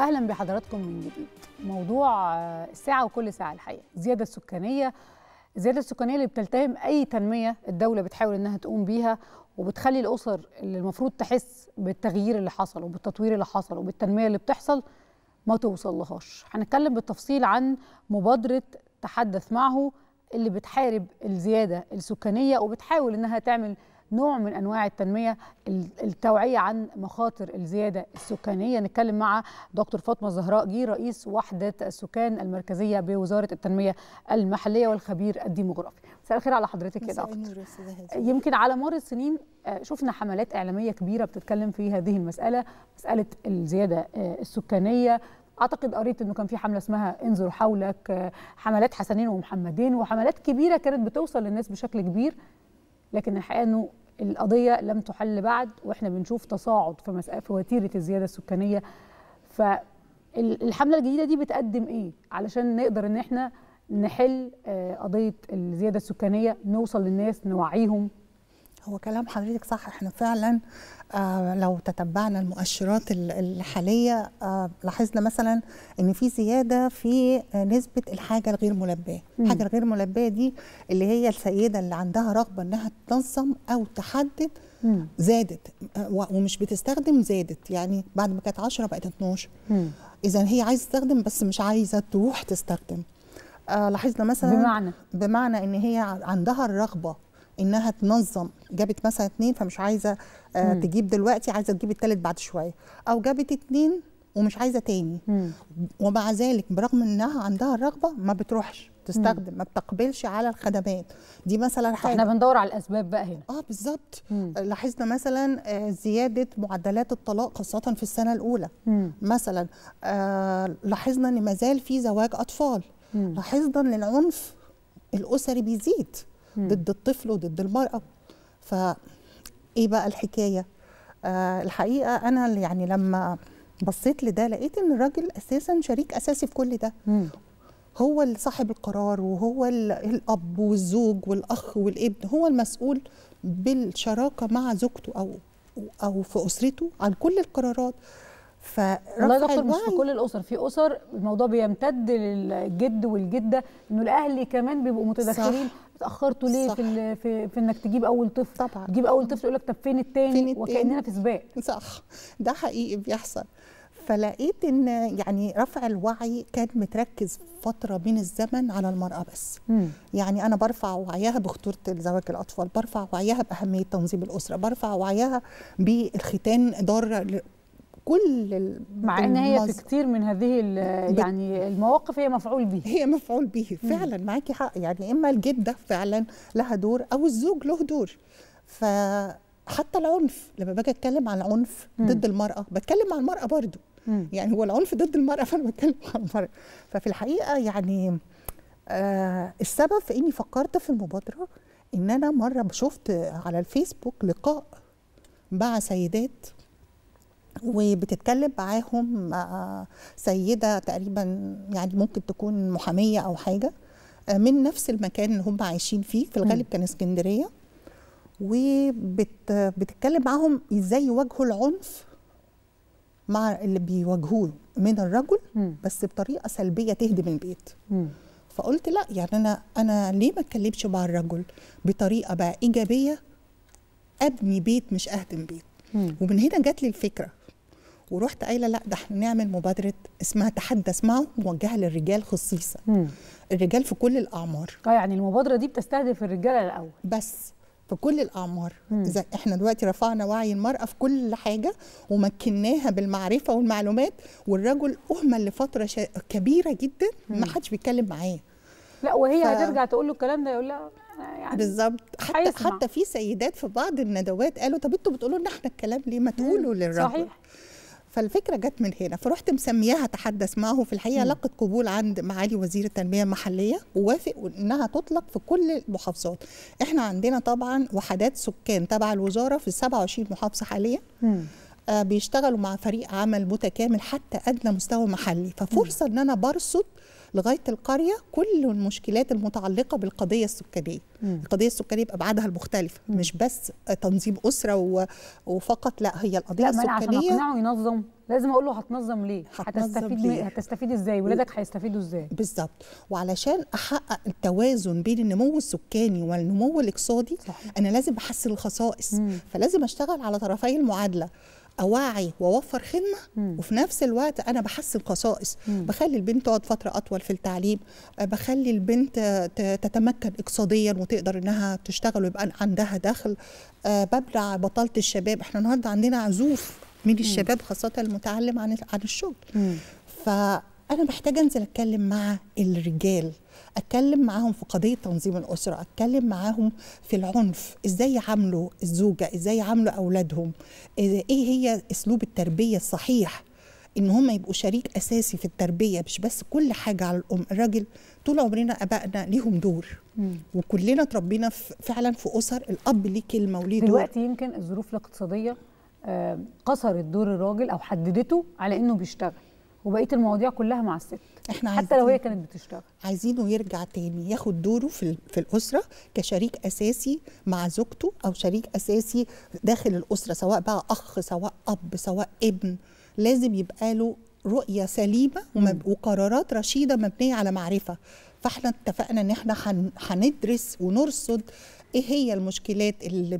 اهلا بحضراتكم من جديد موضوع الساعه آه، وكل ساعه الحقيقه الزياده السكانيه الزياده السكانيه اللي بتلتهم اي تنميه الدوله بتحاول انها تقوم بيها وبتخلي الاسر اللي المفروض تحس بالتغيير اللي حصل وبالتطوير اللي حصل وبالتنميه اللي بتحصل ما توصل لهاش هنتكلم بالتفصيل عن مبادره تحدث معه اللي بتحارب الزياده السكانيه وبتحاول انها تعمل نوع من انواع التنميه التوعيه عن مخاطر الزياده السكانيه نتكلم مع دكتور فاطمه زهراء جي رئيس وحده السكان المركزيه بوزاره التنميه المحليه والخبير الديموغرافي مساء الخير على حضرتك يا دكتور يمكن على مر السنين آه، شفنا حملات اعلاميه كبيره بتتكلم في هذه المساله مساله الزياده آه، السكانيه اعتقد قريت انه كان في حمله اسمها انظر حولك آه، حملات حسنين ومحمدين وحملات كبيره كانت بتوصل للناس بشكل كبير لكن الحقيقه انه القضية لم تحل بعد وإحنا بنشوف تصاعد في, مسألة في وتيرة الزيادة السكانية فالحملة الجديدة دي بتقدم إيه علشان نقدر إن إحنا نحل آه، قضية الزيادة السكانية نوصل للناس نوعيهم هو كلام حضرتك صح احنا فعلا آه لو تتبعنا المؤشرات الحاليه آه لاحظنا مثلا ان في زياده في نسبه الحاجه الغير ملبيه، الحاجه الغير ملبيه دي اللي هي السيده اللي عندها رغبه انها تنظم او تحدد زادت آه، ومش بتستخدم زادت يعني بعد ما كانت 10 بقت 12 اذا هي عايزه تستخدم بس مش عايزه تروح تستخدم آه لاحظنا مثلا بمعنى بمعنى ان هي عندها الرغبه انها تنظم جابت مثلا اثنين فمش عايزه آه، تجيب دلوقتي عايزه تجيب الثالث بعد شويه او جابت اثنين ومش عايزه تاني مم. ومع ذلك برغم انها عندها الرغبه ما بتروحش تستخدم مم. ما بتقبلش على الخدمات دي مثلا حاجه احنا بندور على الاسباب بقى هنا اه بالظبط لاحظنا مثلا آه، زياده معدلات الطلاق خاصه في السنه الاولى مم. مثلا آه، لاحظنا ان ما زال في زواج اطفال لاحظنا ان العنف الاسري بيزيد ضد الطفل وضد المرأة فإيه بقى الحكاية؟ آه الحقيقة أنا يعني لما بصيت لده لقيت إن الراجل أساسا شريك أساسي في كل ده مم. هو صاحب القرار وهو الأب والزوج والأخ والابن هو المسؤول بالشراكة مع زوجته أو أو في أسرته عن كل القرارات والله يا دكتور مش في كل الاسر في اسر الموضوع بيمتد للجد والجده انه الاهل كمان بيبقوا متدخلين صح. اتاخرتوا ليه صح. في, في في انك تجيب اول طفل طبعا تجيب اول طفل يقول لك طب فين التاني وكاننا في سباق صح ده حقيقي بيحصل فلقيت ان يعني رفع الوعي كان متركز فتره من الزمن على المراه بس م. يعني انا برفع وعيها بخطوره زواج الاطفال برفع وعيها باهميه تنظيم الاسره برفع وعيها بالختان ضاره كل مع ان هي في كتير من هذه يعني المواقف هي مفعول به هي مفعول به فعلا معاكي حق يعني اما الجده فعلا لها دور او الزوج له دور ف حتى العنف لما باجي اتكلم عن العنف مم. ضد المراه بتكلم عن المراه برضو مم. يعني هو العنف ضد المراه فانا بتكلم عن المراه ففي الحقيقه يعني آه السبب في اني فكرت في المبادره ان انا مره شفت على الفيسبوك لقاء مع سيدات وبتتكلم معاهم آه، سيده تقريبا يعني ممكن تكون محاميه او حاجه آه، من نفس المكان اللي هم عايشين فيه في الغالب كان اسكندريه وبتتكلم معاهم ازاي يواجهوا العنف مع اللي بيواجهوه من الرجل بس بطريقه سلبيه تهدم البيت فقلت لا يعني انا انا ليه ما اتكلمش مع الرجل بطريقه بقى ايجابيه ابني بيت مش اهدم بيت ومن هنا جات لي الفكره ورحت قايله لا ده احنا نعمل مبادره اسمها تحدث معه موجهه للرجال خصيصا مم. الرجال في كل الاعمار اه يعني المبادره دي بتستهدف الرجاله الاول بس في كل الاعمار اذا احنا دلوقتي رفعنا وعي المراه في كل حاجه ومكناها بالمعرفه والمعلومات والرجل اهمل لفتره شا... كبيره جدا ما حدش بيتكلم معاه لا وهي ف... هترجع تقول له الكلام ده يقول لها آه، يعني بالظبط حتى حتى في سيدات في بعض الندوات قالوا طب انتوا بتقولوا لنا احنا الكلام ليه ما تقولوا للرجل صحيح فالفكره جت من هنا فرحت مسمياها تحدث معه في الحقيقه لقت قبول عند معالي وزير التنميه المحليه ووافق انها تطلق في كل المحافظات احنا عندنا طبعا وحدات سكان تبع الوزاره في 27 محافظه حاليا آه بيشتغلوا مع فريق عمل متكامل حتى ادنى مستوى محلي ففرصه ان انا برصد لغايه القريه كل المشكلات المتعلقه بالقضيه السكانيه مم. القضيه السكانيه بابعادها المختلفه مم. مش بس تنظيم اسره وفقط لا هي القضيه لا السكانيه عشان اقنعه ينظم لازم اقول له هتنظم ليه هتستفيد ليه؟ هتستفيد ازاي ولادك هيستفيدوا ازاي بالظبط وعلشان احقق التوازن بين النمو السكاني والنمو الاقتصادي صحيح. انا لازم احسن الخصائص مم. فلازم اشتغل على طرفي المعادله اوعي واوفر خدمه وفي نفس الوقت انا بحسن خصائص بخلي البنت تقعد فتره اطول في التعليم آه، بخلي البنت تتمكن اقتصاديا وتقدر انها تشتغل ويبقى عندها دخل آه، ببلع بطاله الشباب احنا النهارده عندنا عزوف من الشباب خاصه المتعلم عن عن الشغل فانا محتاجه انزل اتكلم مع الرجال اتكلم معاهم في قضيه تنظيم الاسره اتكلم معاهم في العنف ازاي يعاملوا الزوجه ازاي يعاملوا اولادهم ايه هي اسلوب التربيه الصحيح ان هم يبقوا شريك اساسي في التربيه مش بس كل حاجه على الام الراجل طول عمرنا ابائنا ليهم دور وكلنا اتربينا فعلا في اسر الاب ليه كلمه وليه دور دلوقتي يمكن الظروف الاقتصاديه آه، قصرت دور الراجل او حددته على انه بيشتغل وبقيه المواضيع كلها مع الست احنا حتى لو هي كانت بتشتغل عايزينه يرجع تاني ياخد دوره في في الاسره كشريك اساسي مع زوجته او شريك اساسي داخل الاسره سواء بقى اخ سواء اب سواء ابن لازم يبقى له رؤيه سليمه وقرارات رشيده مبنيه على معرفه فاحنا اتفقنا ان احنا هندرس ونرصد ايه هي المشكلات اللي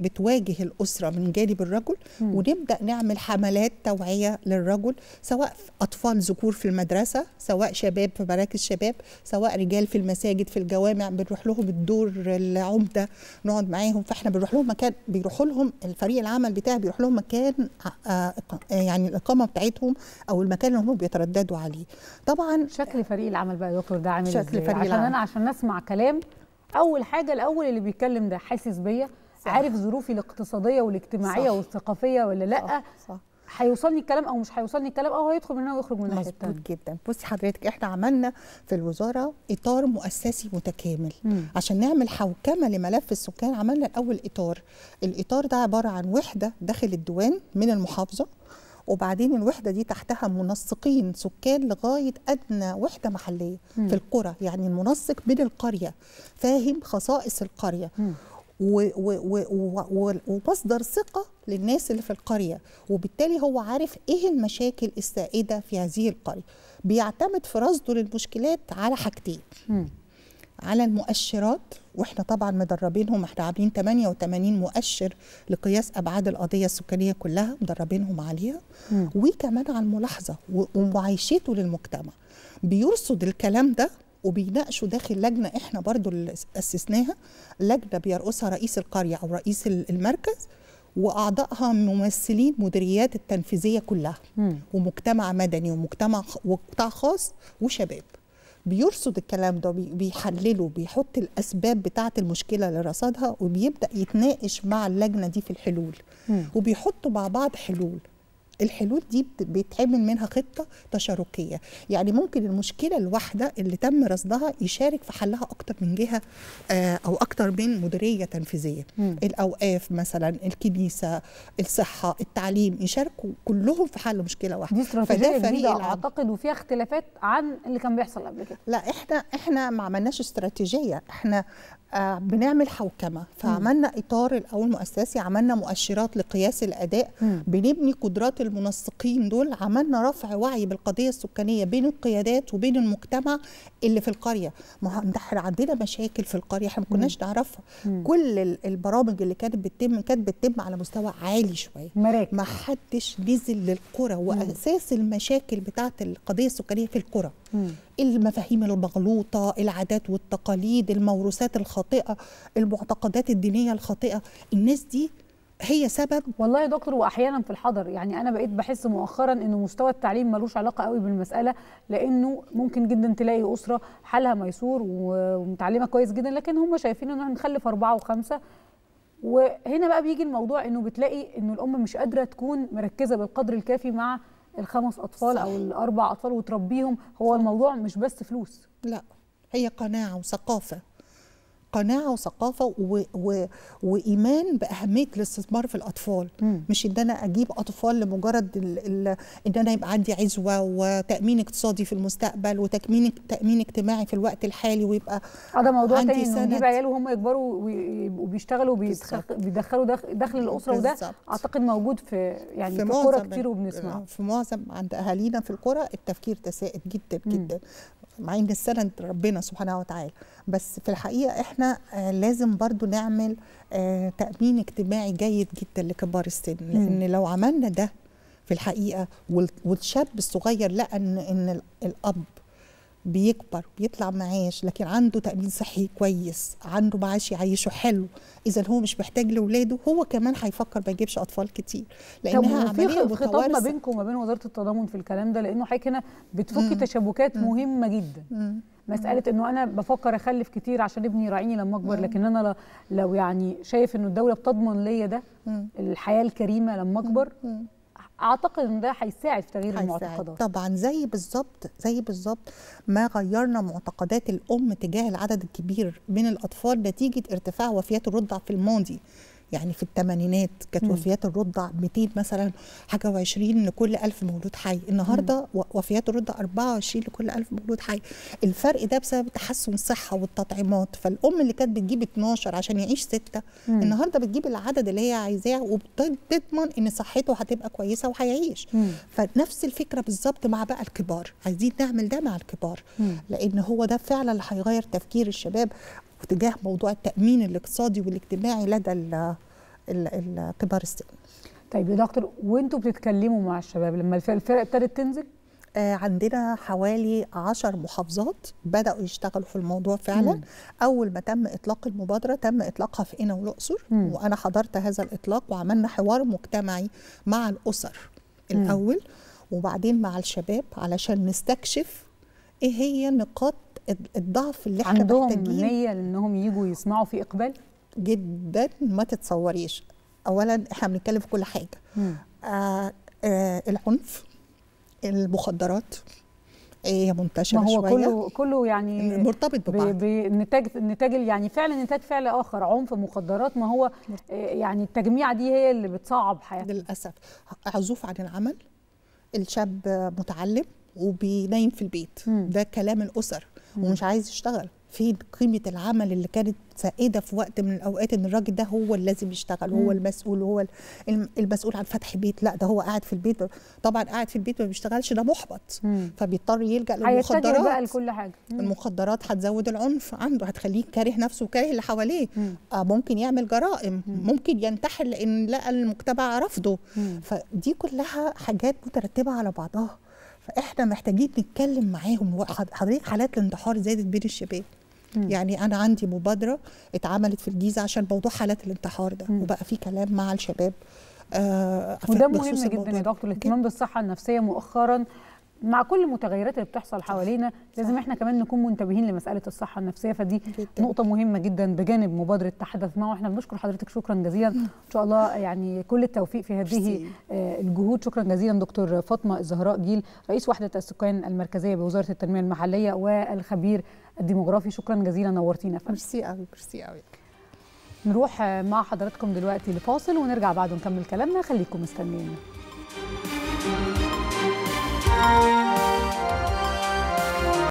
بتواجه الاسره من جانب الرجل م. ونبدا نعمل حملات توعيه للرجل سواء اطفال ذكور في المدرسه سواء شباب في مراكز شباب سواء رجال في المساجد في الجوامع بنروح لهم الدور العمده نقعد معاهم فاحنا بنروح لهم مكان بيروحوا لهم الفريق العمل بتاعي بيروح لهم مكان آه، آه، يعني الاقامه بتاعتهم او المكان اللي هم بيترددوا عليه طبعا شكل فريق العمل بقى يا دكتور ده عامل شكل ازاي عشان العمل. انا عشان اسمع كلام اول حاجه الاول اللي بيتكلم ده حاسس بيا عارف ظروفي الاقتصاديه والاجتماعيه صح. والثقافيه ولا لا صح. صح. هيوصلني الكلام او مش هيوصلني الكلام او هيدخل من هنا ويخرج من ناحيه مظبوط جدا بصي حضرتك احنا عملنا في الوزاره اطار مؤسسي متكامل مم. عشان نعمل حوكمه لملف السكان عملنا الاول اطار الاطار ده عباره عن وحده داخل الديوان من المحافظه وبعدين الوحده دي تحتها منسقين سكان لغايه ادنى وحده محليه مم. في القرى يعني المنسق من القريه فاهم خصائص القريه ومصدر ثقة للناس اللي في القرية وبالتالي هو عارف إيه المشاكل السائدة في هذه القرية بيعتمد في رصده للمشكلات على حاجتين على المؤشرات واحنا طبعا مدربينهم احنا عاملين 88 مؤشر لقياس ابعاد القضيه السكانيه كلها مدربينهم عليها وكمان على الملاحظه ومعايشته للمجتمع بيرصد الكلام ده وبيناقشوا داخل لجنه احنا برضو اللي اسسناها لجنه بيرقصها رئيس القريه او رئيس المركز واعضائها ممثلين مديريات التنفيذيه كلها م. ومجتمع مدني ومجتمع وقطاع خاص وشباب بيرصد الكلام ده بيحلله بيحط الاسباب بتاعه المشكله اللي رصدها وبيبدا يتناقش مع اللجنه دي في الحلول وبيحطوا مع بعض حلول الحلول دي بيتعمل منها خطه تشاركيه يعني ممكن المشكله الواحده اللي تم رصدها يشارك في حلها اكتر من جهه آه، او اكتر من مديريه تنفيذيه الاوقاف مثلا الكنيسه الصحه التعليم يشاركوا كلهم في حل مشكله واحده دي استراتيجيه جديده اعتقد وفيها اختلافات عن اللي كان بيحصل قبل كده لا احنا احنا ما عملناش استراتيجيه احنا آه، بنعمل حوكمه فعملنا اطار الاول مؤسسي عملنا مؤشرات لقياس الاداء بنبني قدرات المنسقين دول عملنا رفع وعي بالقضيه السكانيه بين القيادات وبين المجتمع اللي في القريه ما احنا عندنا مشاكل في القريه احنا ما كناش نعرفها كل البرامج اللي كانت بتتم كانت بتتم على مستوى عالي شويه ما حدش نزل للقرى واساس المشاكل بتاعه القضيه السكانيه في القرى المفاهيم المغلوطة العادات والتقاليد الموروثات الخاطئة المعتقدات الدينية الخاطئة الناس دي هي سبب والله يا دكتور واحيانا في الحضر يعني انا بقيت بحس مؤخرا ان مستوى التعليم ملوش علاقه قوي بالمساله لانه ممكن جدا تلاقي اسره حالها ميسور ومتعلمه كويس جدا لكن هم شايفين ان احنا نخلف اربعه وخمسه وهنا بقى بيجي الموضوع انه بتلاقي انه الام مش قادره تكون مركزه بالقدر الكافي مع الخمس اطفال صح. او الاربع اطفال وتربيهم هو الموضوع مش بس فلوس لا هي قناعه وثقافه قناعه وثقافه و... و... وايمان باهميه الاستثمار في الاطفال مم. مش ان انا اجيب اطفال لمجرد ال... ال... ان انا يبقى عندي عزوه وتامين اقتصادي في المستقبل وتامين تامين اجتماعي في الوقت الحالي ويبقى ده موضوع تاني انه نجيب عيال وهم يكبروا وبيشتغلوا وبيدخلوا دخل الاسره وده اعتقد موجود في يعني في, في قرى كتير وبنسمعه في معظم عند اهالينا في القرى التفكير تسائد جدا جدا مم. مع ان السند ربنا سبحانه وتعالى بس في الحقيقه احنا احنا آه، لازم برضو نعمل آه، تأمين اجتماعي جيد جدا لكبار السن لأن لو عملنا ده في الحقيقة والشاب الصغير لقى أن الأب بيكبر بيطلع معاش لكن عنده تامين صحي كويس عنده معاش يعيشه حلو اذا هو مش محتاج لاولاده هو كمان هيفكر ما يجيبش اطفال كتير لانها عمليه خطاب ما بينكم وما بين وزاره التضامن في الكلام ده لانه حضرتك هنا بتفكي تشابكات مهمه جدا مم. مساله انه انا بفكر اخلف كتير عشان ابني يراعيني لما اكبر لكن انا لو يعني شايف انه الدوله بتضمن ليا ده الحياه الكريمه لما اكبر اعتقد ان ده هيساعد في تغيير المعتقدات طبعا زي بالظبط زي بالظبط ما غيرنا معتقدات الام تجاه العدد الكبير من الاطفال نتيجه ارتفاع وفيات الرضع في الماضي يعني في الثمانينات كانت وفيات الرضع 200 مثلا حاجه و20 لكل 1000 مولود حي النهارده وفيات الرضع 24 لكل 1000 مولود حي الفرق ده بسبب تحسن الصحه والتطعيمات فالام اللي كانت بتجيب 12 عشان يعيش مم. النهارده بتجيب العدد اللي هي عايزاه وبتضمن ان صحته هتبقى كويسه وهيعيش فنفس الفكره بالظبط مع بقى الكبار عايزين نعمل ده مع الكبار لان هو ده فعلا اللي هيغير تفكير الشباب وتجاه موضوع التامين الاقتصادي والاجتماعي لدى الكبار السن طيب يا دكتور وانتوا بتتكلموا مع الشباب لما الفرق ابتدت تنزل آه، عندنا حوالي عشر محافظات بدأوا يشتغلوا في الموضوع فعلا مم. أول ما تم إطلاق المبادرة تم إطلاقها في قنا والأقصر وأنا حضرت هذا الإطلاق وعملنا حوار مجتمعي مع الأسر الأول مم. وبعدين مع الشباب علشان نستكشف إيه هي نقاط الضعف اللي احنا عندهم محتاجين نيه انهم يجوا يسمعوا في اقبال جدا ما تتصوريش اولا احنا بنتكلم في كل حاجه آه آه العنف المخدرات آه، هي منتشره ما هو شوية. كله كله يعني مرتبط ببعض بنتاج نتاج يعني فعلا نتاج فعل اخر عنف مخدرات ما هو آه، يعني التجميعه دي هي اللي بتصعب حياتنا للاسف عزوف عن العمل الشاب متعلم وبينام في البيت م. ده كلام الاسر ومش عايز يشتغل فين قيمه العمل اللي كانت سائده في وقت من الاوقات ان الراجل ده هو اللي لازم يشتغل هو المسؤول هو المسؤول عن فتح بيت لا ده هو قاعد في البيت طبعا قاعد في البيت ما بيشتغلش ده محبط فبيضطر يلجا للمخدرات بقى لكل حاجه المخدرات هتزود العنف عنده هتخليه كاره نفسه وكاره اللي حواليه آه، ممكن يعمل جرائم ممكن ينتحر لان لقى المجتمع رفضه فدي كلها حاجات مترتبه على بعضها فاحنا محتاجين نتكلم معاهم حضرتك حالات الانتحار زادت بين الشباب يعني انا عندي مبادره اتعملت في الجيزه عشان موضوع حالات الانتحار ده مم. وبقى في كلام مع الشباب آه وده مهم جدا يا دكتور الاهتمام بالصحه النفسيه مؤخرا مع كل المتغيرات اللي بتحصل حوالينا لازم احنا كمان نكون منتبهين لمساله الصحه النفسيه فدي جدا. نقطه مهمه جدا بجانب مبادره تحدث معه واحنا بنشكر حضرتك شكرا جزيلا ان شاء الله يعني كل التوفيق في هذه آه، الجهود شكرا جزيلا دكتور فاطمه الزهراء جيل رئيس وحده السكان المركزيه بوزاره التنميه المحليه والخبير الديموغرافي شكرا جزيلا نورتينا ميرسي قوي ميرسي قوي نروح مع حضراتكم دلوقتي لفاصل ونرجع بعده نكمل كلامنا خليكم مستنيين Música